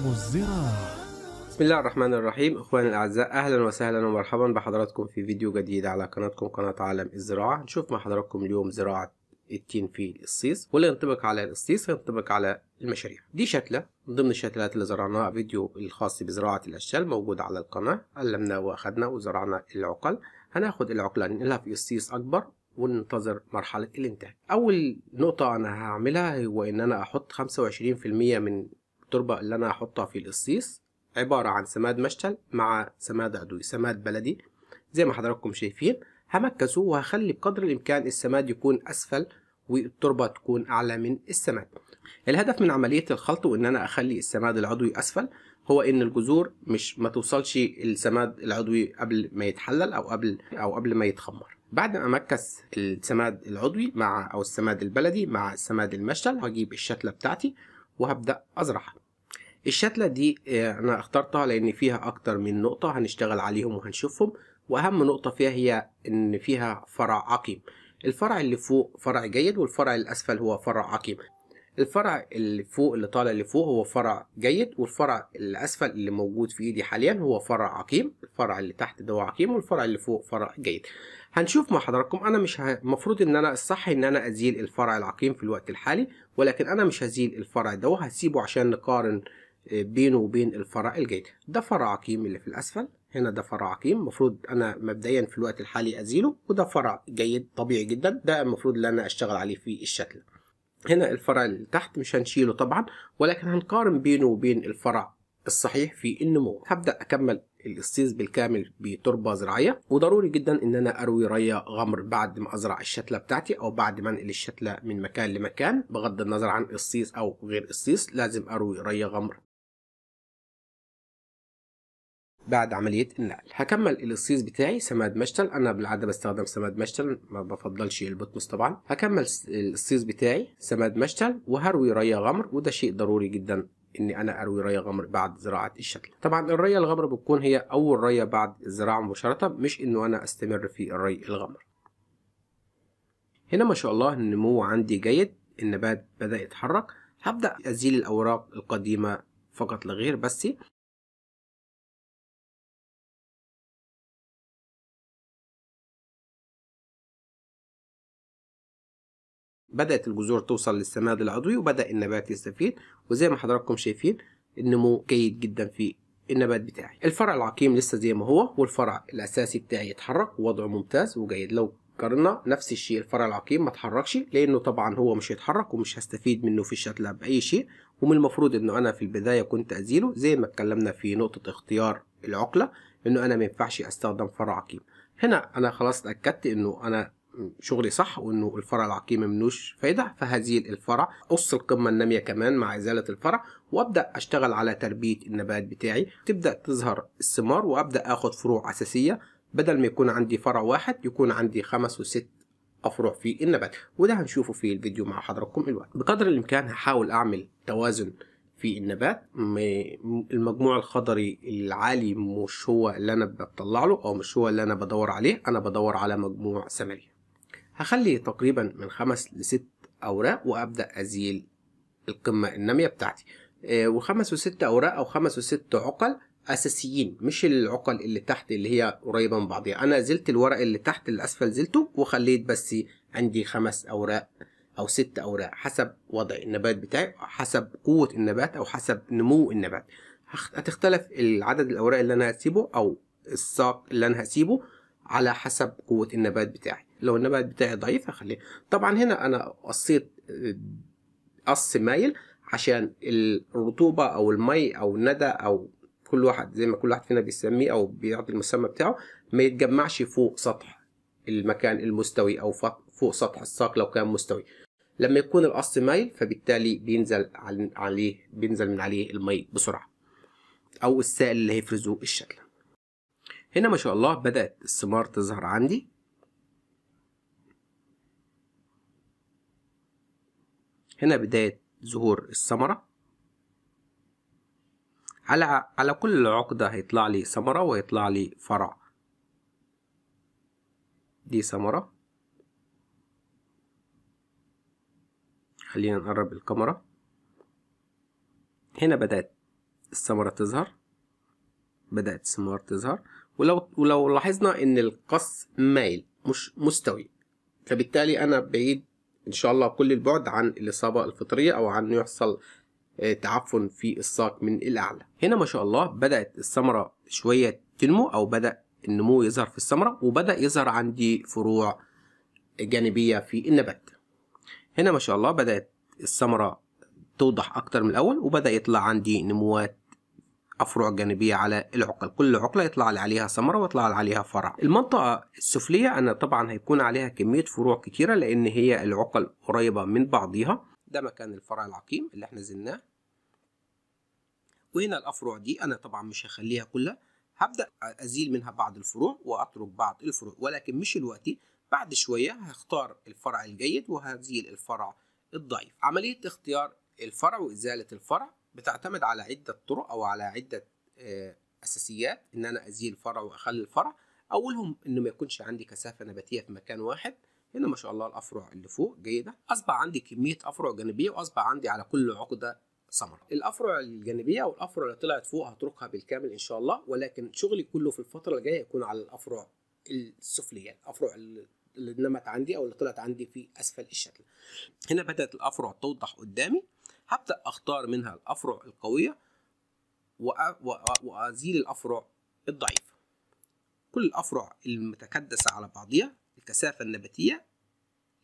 عالم الزراعة بسم الله الرحمن الرحيم اخواني الاعزاء اهلا وسهلا ومرحبا بحضراتكم في فيديو جديد على قناتكم قناة عالم الزراعة نشوف مع حضراتكم اليوم زراعة التين في القصيص واللي ينطبق على القصيص ينطبق على المشاريع دي شتلة من ضمن الشتلات اللي زرعناها فيديو الخاص بزراعة الأشجار موجود على القناة علمنا وأخدنا وزرعنا العقل هناخد العقلة ننقلها في قصيص أكبر وننتظر مرحلة الإنتاج أول نقطة أنا هعملها هو إن أنا أحط 25% من التربة اللي أنا هحطها في القصيص عبارة عن سماد مشتل مع سماد عضوي سماد بلدي زي ما حضراتكم شايفين همكسه وهخلي بقدر الإمكان السماد يكون أسفل والتربة تكون أعلى من السماد الهدف من عملية الخلط وإن أنا أخلي السماد العضوي أسفل هو إن الجذور مش ما توصلش السماد العضوي قبل ما يتحلل أو قبل أو قبل ما يتخمر بعد ما امكس السماد العضوي مع او السماد البلدي مع السماد المشتل هجيب الشتله بتاعتي وهبدأ أزرعها الشتلة دي آه، أنا اخترتها لأن فيها أكتر من نقطة هنشتغل عليهم وهنشوفهم وأهم نقطة فيها هي إن فيها فرع عقيم الفرع اللي فوق فرع جيد والفرع الأسفل هو فرع عقيم الفرع اللي فوق اللي طالع لفوق هو فرع جيد والفرع الاسفل اللي موجود في ايدي حاليا هو فرع عقيم الفرع اللي تحت ده هو عقيم والفرع اللي فوق فرع جيد هنشوف مع حضراتكم انا مش المفروض ان انا الصح ان انا ازيل الفرع العقيم في الوقت الحالي ولكن انا مش هزيل الفرع ده وهسيبه عشان نقارن آه، بينه وبين الفرع الجيد ده فرع عقيم اللي في الاسفل هنا ده فرع عقيم المفروض انا مبدئيا في الوقت الحالي ازيله وده فرع جيد طبيعي جدا ده المفروض اللي انا اشتغل عليه في الشكل هنا الفرع اللي تحت مش هنشيله طبعا ولكن هنقارن بينه وبين الفرع الصحيح في النمو هبدا اكمل الاستيز بالكامل بتربه زراعيه وضروري جدا ان انا اروي ريه غمر بعد ما ازرع الشتله بتاعتي او بعد ما انقل الشتله من مكان لمكان بغض النظر عن قصيص او غير قصيص لازم اروي ريه غمر بعد عملية النقل هكمل الاستيز بتاعي سماد مشتل أنا بالعادة بستخدم سماد مشتل ما بفضلش البطمس طبعا هكمل الاستيز بتاعي سماد مشتل وهروي ريا غمر وده شيء ضروري جدا اني انا اروي ري غمر بعد زراعه الشتله طبعا الري الغمر بتكون هي اول ري بعد الزراعه مباشره مش انه انا استمر في الري الغمر هنا ما شاء الله النمو عندي جيد النبات بدا يتحرك هبدا ازيل الاوراق القديمه فقط لا غير بس بدأت الجذور توصل للسماد العضوي وبدأ النبات يستفيد وزي ما حضراتكم شايفين النمو جيد جدا في النبات بتاعي الفرع العقيم لسه زي ما هو والفرع الأساسي بتاعي يتحرك ووضعه ممتاز وجيد لو قارنا نفس الشيء الفرع العقيم ما اتحركش لانه طبعا هو مش هيتحرك ومش هستفيد منه في الشتله باي شيء ومن المفروض انه انا في البدايه كنت ازيله زي ما اتكلمنا في نقطه اختيار العقله انه انا ما ينفعش استخدم فرع عقيم هنا انا خلاص اتاكدت انه انا شغلي صح وانه الفرع العقيم ملوش فايده فهزيل الفرع قص القمه الناميه كمان مع ازاله الفرع وابدا اشتغل على تربيه النبات بتاعي تبدا تظهر الثمار وابدا اخد فروع اساسيه بدل ما يكون عندي فرع واحد يكون عندي خمس وست افرع في النبات وده هنشوفه في الفيديو مع حضراتكم الوقت بقدر الامكان هحاول اعمل توازن في النبات المجموع الخضري العالي مش هو اللي انا بطلع له او مش هو اللي انا بدور عليه انا بدور على مجموع ثمري هخلي تقريبا من خمس لست أوراق وأبدأ أزيل القمة النامية بتاعتي آه، وخمس وست أوراق أو خمس وست عقل أساسيين مش العقل اللي تحت اللي هي قريبة من بعضها أنا زلت الورق اللي تحت اللي أسفل زلته وخليت بس عندي خمس أوراق أو ست أوراق حسب وضع النبات بتاعي حسب قوة النبات أو حسب نمو النبات هتختلف العدد الأوراق اللي أنا هسيبه أو الساق اللي أنا هسيبه على حسب قوة النبات بتاعي لو النبات بتاعي ضعيف هخليه طبعا هنا انا قصيت آه، قص مايل عشان الرطوبة أو المي أو الندى أو كل واحد زي ما كل واحد فينا بيسميه أو بيعطي المسمى بتاعه ما يتجمعش فوق سطح المكان المستوي أو فوق سطح الساق لو كان مستوي لما يكون القص مايل فبالتالي بينزل عليه بينزل من عليه المي بسرعة أو السائل اللي هيفرزه الشكل هنا ما شاء الله بدأت الثمار تظهر عندي هنا بداية ظهور الثمرة على على كل عقدة هيطلع لي ثمرة وهيطلع لي فرع دي ثمرة خلينا نقرب الكاميرا هنا بدأت الثمرة تظهر بدأت الثمار تظهر ولو ولو لاحظنا إن القص مايل مش مستوي فبالتالي أنا بعيد ان شاء الله كل البعد عن الاصابه الفطريه او عن يحصل آه، تعفن في الساق من الاعلى هنا ما شاء الله بدات الثمره شويه تنمو او بدا النمو يظهر في الثمره وبدا يظهر عندي فروع جانبيه في النبات هنا ما شاء الله بدات الثمره توضح اكتر من الاول وبدا يطلع عندي نموات افرع جانبيه على العقل كل عقله يطلع عليها ثمره ويطلع عليها فرع المنطقه السفليه انا طبعا هيكون عليها كميه فروع كتيره لان هي العقل قريبه من بعضيها ده مكان الفرع العقيم اللي احنا زلناه وهنا الافرع دي انا طبعا مش هخليها كلها هبدا ازيل منها بعض الفروع واترك بعض الفروع ولكن مش دلوقتي بعد شويه هختار الفرع الجيد وهزيل الفرع الضعيف عمليه اختيار الفرع وازاله الفرع بتعتمد على عده طرق او على عده آه، اساسيات ان انا ازيل فرع واخلي الفرع اولهم انه ما يكونش عندي كثافه نباتيه في مكان واحد هنا ما شاء الله الافرع اللي فوق جيده اصبح عندي كميه افرع جانبيه واصبح عندي على كل عقده ثمره الافرع الجانبيه والافرع اللي طلعت فوق هتركها بالكامل ان شاء الله ولكن شغلي كله في الفتره الجايه يكون على الافرع السفليه الافرع اللي نمت عندي او اللي طلعت عندي في اسفل الشكل هنا بدات الافرع توضح قدامي هبدا اختار منها الافرع القويه وازيل الافرع الضعيفه كل الافرع المتكدسه على بعضيها الكثافه النباتيه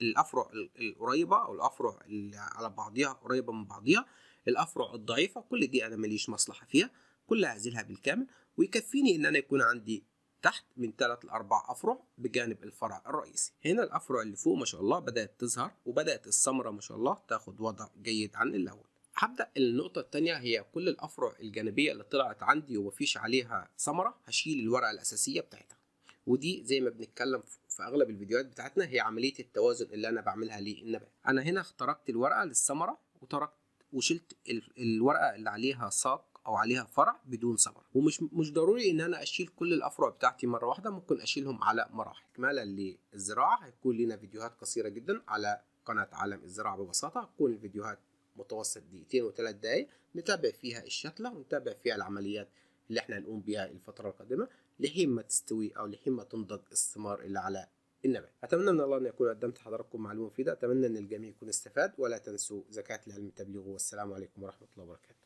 الافرع القريبه او الافرع اللي على بعضيها قريبه من بعضيها الافرع الضعيفه كل دي انا ماليش مصلحه فيها كلها هزيلها بالكامل ويكفيني ان انا يكون عندي تحت من ثلاث لاربع أفرع بجانب الفرع الرئيسي هنا الأفرع اللي فوق ما شاء الله بدأت تظهر وبدأت الثمرة ما شاء الله تاخد وضع جيد عن الأول هبدأ النقطة الثانيه هي كل الأفرع الجانبية اللي طلعت عندي ومفيش عليها ثمرة هشيل الورقة الأساسية بتاعتها ودي زي ما بنتكلم في اغلب الفيديوهات بتاعتنا هي عمليه التوازن اللي انا بعملها للنبات انا هنا اخترقت الورقه للثمره وتركت وشلت الورقه اللي عليها ساق او عليها فرع بدون ثمره ومش مش ضروري ان انا اشيل كل الافرع بتاعتي مره واحده ممكن اشيلهم على مراحل اكمالا للزراعه هيكون لنا فيديوهات قصيره جدا على قناه عالم الزراعه ببساطه هتكون الفيديوهات متوسط دقيقتين وثلاث دقائق نتابع فيها الشتله ونتابع فيها العمليات اللي احنا هنقوم بيها الفتره القادمه لحين ما تستوي او لحين ما تنضج الثمار اللي على النبات اتمنى من الله ان يكون قدمت حضراتكم معلومه مفيده اتمنى ان الجميع يكون استفاد ولا تنسوا زكاه العلم التبليغ والسلام عليكم ورحمه الله وبركاته